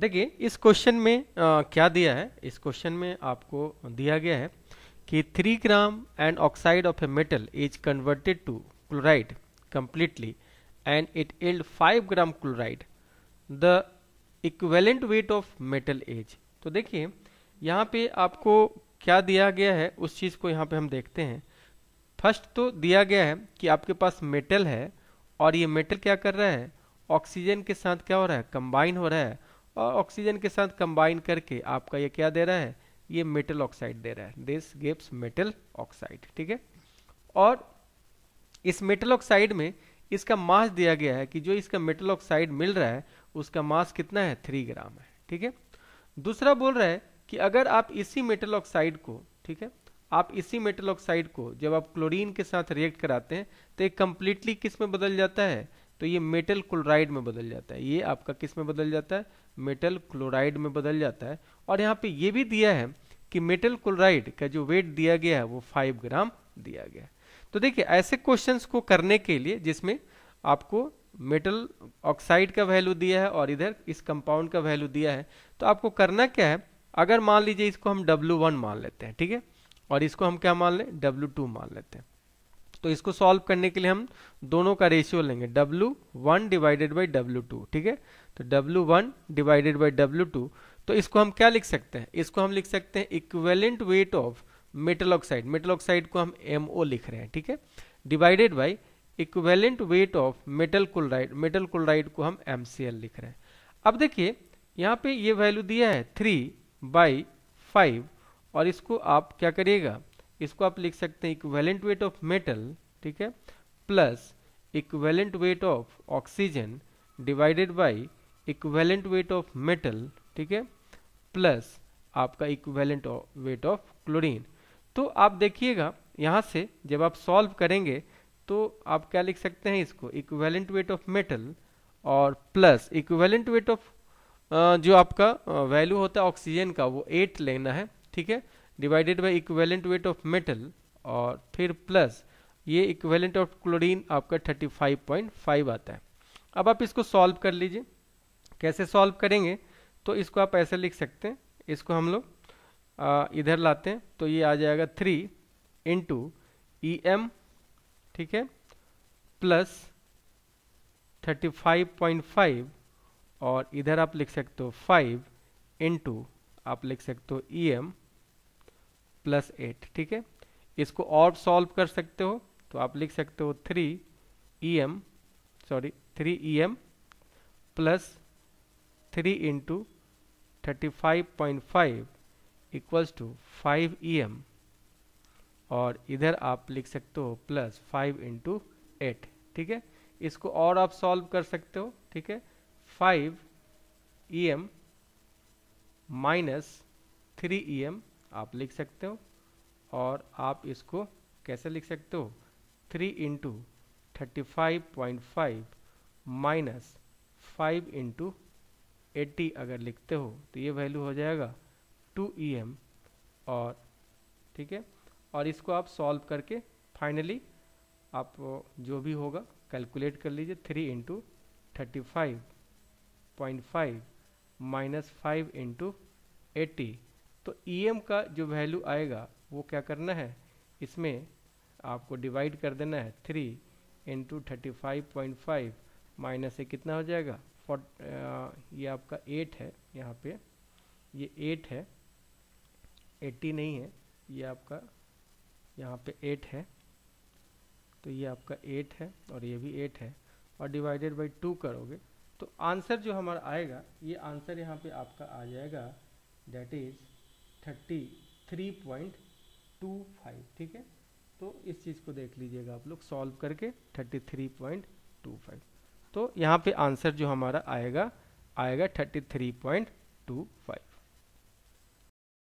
देखिए इस क्वेश्चन में आ, क्या दिया है इस क्वेश्चन में आपको दिया गया है कि three gram and oxide of a metal is converted to chloride completely and it yield five gram chloride the equivalent weight of metal is तो देखिए यहाँ पे आपको क्या दिया गया है उस चीज़ को यहाँ पे हम देखते हैं फर्स्ट तो दिया गया है कि आपके पास मेटल है और ये मेटल क्या कर रहा है ऑक्सीजन के साथ क्या हो रहा है कंबाइन हो रहा है और ऑक्सीजन के साथ कंबाइन करके आपका ये क्या दे रहा है ये मेटल ऑक्साइड दे रहा है दिस गिव्स मेटल ऑक्साइड ठीक है और इस मेटल ऑक्साइड में इसका मास दिया गया है कि जो इसका मेटल ऑक्साइड मिल रहा है उसका मास कितना है थ्री ग्राम है ठीक है दूसरा बोल रहा है कि अगर आप इसी मेटल ऑक्साइड को ठीक है आप इसी मेटल ऑक्साइड को जब आप क्लोरीन के साथ रिएक्ट कराते हैं तो ये कंप्लीटली किस में बदल जाता है तो ये मेटल क्लोराइड में बदल जाता है ये आपका किस में बदल जाता है मेटल क्लोराइड में बदल जाता है और यहाँ पे ये भी दिया है कि मेटल क्लोराइड का जो वेट दिया गया है वो फाइव ग्राम दिया गया है तो देखिए ऐसे क्वेश्चंस को करने के लिए जिसमें आपको मेटल ऑक्साइड का वैल्यू दिया है और इधर इस कंपाउंड का वैल्यू दिया है तो आपको करना क्या है अगर मान लीजिए इसको हम डब्ल्यू मान लेते हैं ठीक है और इसको हम क्या मान लें डब्ल्यू मान लेते हैं तो इसको सॉल्व करने के लिए हम दोनों का रेशियो लेंगे W1 one divided by W ठीक है तो W1 one divided by W तो इसको हम क्या लिख सकते हैं इसको हम लिख सकते हैं equivalent weight of metal oxide metal oxide को हम MO लिख रहे हैं ठीक है divided by equivalent weight of metal chloride metal chloride को हम एम लिख रहे हैं अब देखिए यहाँ पे ये वैल्यू दिया है थ्री बाई फाइव और इसको आप क्या करिएगा इसको आप लिख सकते हैं इक्वेलेंट वेट ऑफ मेटल ठीक है plus equivalent weight of oxygen divided by equivalent weight of metal ठीक है प्लस आपका इक्वेलेंट वेट ऑफ क्लोरीन तो आप देखिएगा यहाँ से जब आप सॉल्व करेंगे तो आप क्या लिख सकते हैं इसको इक्वेलेंट वेट ऑफ मेटल और प्लस इक्वेलेंट वेट ऑफ जो आपका वैल्यू होता है ऑक्सीजन का वो एट लेना है ठीक है divided by equivalent weight of metal और फिर प्लस ये इक्वेलेंट ऑफ क्लोरीन आपका 35.5 आता है अब आप इसको सॉल्व कर लीजिए कैसे सॉल्व करेंगे तो इसको आप ऐसे लिख सकते हैं इसको हम लोग इधर लाते हैं तो ये आ जाएगा थ्री इंटू ई एम ठीक है प्लस 35.5 और इधर आप लिख सकते हो 5 इंटू आप लिख सकते हो E e M plus eight ठीक है इसको और सॉल्व कर सकते हो तो आप लिख सकते हो three E M sorry three E M plus three into thirty five point five equals to five E M और इधर आप लिख सकते हो प्लस फाइव इंटू एट ठीक है इसको और आप सॉल्व कर सकते हो ठीक है five E M minus three E M आप लिख सकते हो और आप इसको कैसे लिख सकते हो three into thirty five point five minus five into eighty अगर लिखते हो तो ये वैल्यू हो जाएगा टू ई एम और ठीक है और इसको आप सॉल्व करके फाइनली आप जो भी होगा कैलकुलेट कर लीजिए three into thirty five point five minus five into eighty तो ई e का जो वैल्यू आएगा वो क्या करना है इसमें आपको डिवाइड कर देना है three into thirty five point five minus से कितना हो जाएगा फोर ये आपका एट है यहाँ पे ये एट है एट्टी नहीं है ये आपका यहाँ पे एट है तो ये आपका एट है और ये भी एट है और डिवाइडेड बाई टू करोगे तो आंसर जो हमारा आएगा ये आंसर यहाँ पे आपका आ जाएगा that is thirty three point two five ठीक है तो इस चीज़ को देख लीजिएगा आप लोग सॉल्व करके thirty three point two five तो यहाँ पे आंसर जो हमारा आएगा आएगा thirty three point two five